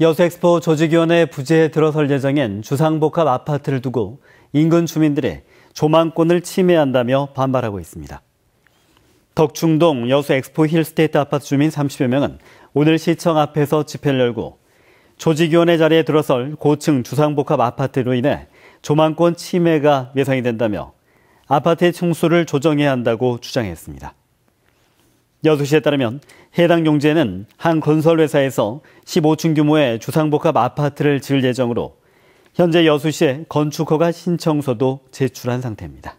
여수엑스포 조직위원회 부재에 들어설 예정인 주상복합 아파트를 두고 인근 주민들의 조망권을 침해한다며 반발하고 있습니다. 덕충동 여수엑스포 힐스테이트 아파트 주민 30여 명은 오늘 시청 앞에서 집회를 열고 조직위원회 자리에 들어설 고층 주상복합 아파트로 인해 조망권 침해가 예상이 된다며 아파트의 층수를 조정해야 한다고 주장했습니다. 여수시에 따르면 해당 용지에는 한 건설회사에서 15층 규모의 주상복합 아파트를 지을 예정으로 현재 여수시에 건축허가 신청서도 제출한 상태입니다.